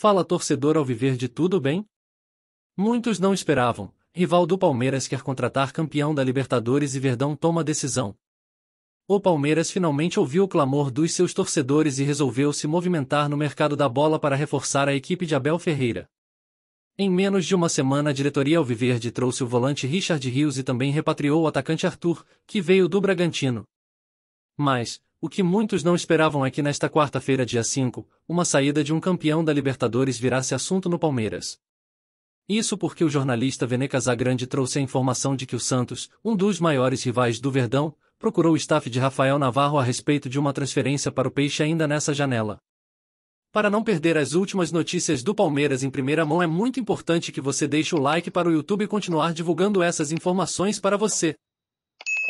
Fala torcedor alviverde tudo bem? Muitos não esperavam. Rival do Palmeiras quer contratar campeão da Libertadores e Verdão toma decisão. O Palmeiras finalmente ouviu o clamor dos seus torcedores e resolveu se movimentar no mercado da bola para reforçar a equipe de Abel Ferreira. Em menos de uma semana, a diretoria Alviverde trouxe o volante Richard Rios e também repatriou o atacante Arthur, que veio do Bragantino. Mas, o que muitos não esperavam é que nesta quarta-feira, dia 5, uma saída de um campeão da Libertadores virasse assunto no Palmeiras. Isso porque o jornalista Vene Casagrande trouxe a informação de que o Santos, um dos maiores rivais do Verdão, procurou o staff de Rafael Navarro a respeito de uma transferência para o Peixe ainda nessa janela. Para não perder as últimas notícias do Palmeiras em primeira mão, é muito importante que você deixe o like para o YouTube continuar divulgando essas informações para você.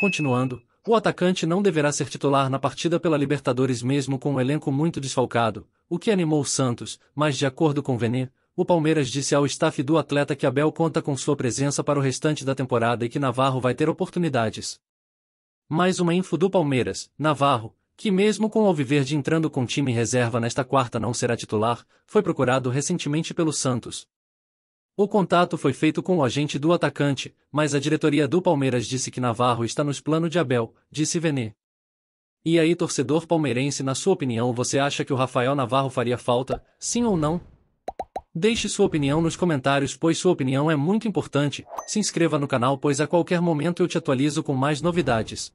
Continuando, o atacante não deverá ser titular na partida pela Libertadores mesmo com um elenco muito desfalcado, o que animou o Santos, mas de acordo com Venet, o Palmeiras disse ao staff do atleta que Abel conta com sua presença para o restante da temporada e que Navarro vai ter oportunidades. Mais uma info do Palmeiras, Navarro, que mesmo com o Alviverde entrando com time reserva nesta quarta não será titular, foi procurado recentemente pelo Santos. O contato foi feito com o agente do atacante, mas a diretoria do Palmeiras disse que Navarro está nos planos de Abel, disse Venê. E aí, torcedor palmeirense, na sua opinião, você acha que o Rafael Navarro faria falta, sim ou não? Deixe sua opinião nos comentários, pois sua opinião é muito importante. Se inscreva no canal, pois a qualquer momento eu te atualizo com mais novidades.